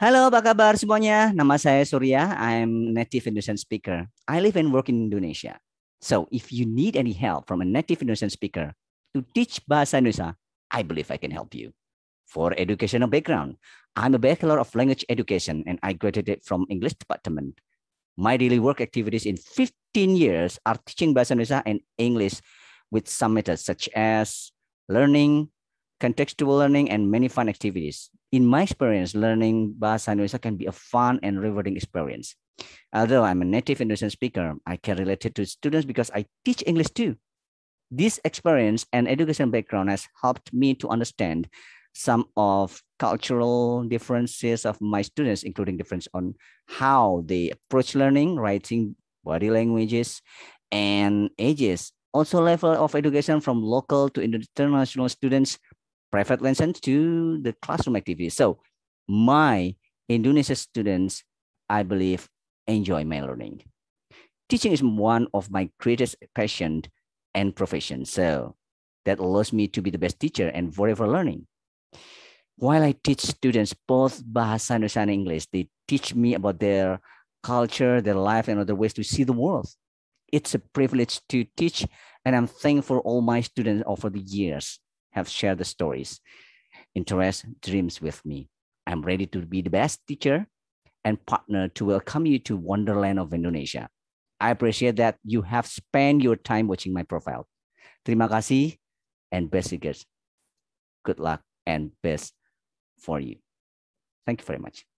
Halo, apa kabar semuanya? Nama saya Surya. I'm native Indonesian speaker. I live and work in Indonesia. So, if you need any help from a native Indonesian speaker to teach bahasa Indonesia, I believe I can help you. For educational background, I'm a Bachelor of Language Education and I graduated from English department. My daily work activities in 15 years are teaching bahasa Indonesia and English with some methods such as learning, contextual learning, and many fun activities in my experience, learning Bahasa Indonesia can be a fun and rewarding experience. Although I'm a native Indonesian speaker, I can relate it to students because I teach English too. This experience and education background has helped me to understand some of cultural differences of my students, including difference on how they approach learning, writing, body languages, and ages. Also level of education from local to international students private lessons to the classroom activities. So my Indonesian students, I believe, enjoy my learning. Teaching is one of my greatest passion and profession. So that allows me to be the best teacher and forever learning. While I teach students both Bahasa Indonesia and English, they teach me about their culture, their life, and other ways to see the world. It's a privilege to teach, and I'm thankful for all my students over the years have shared the stories, interests, dreams with me. I'm ready to be the best teacher and partner to welcome you to Wonderland of Indonesia. I appreciate that you have spent your time watching my profile. Terima kasih and best regards. Good luck and best for you. Thank you very much.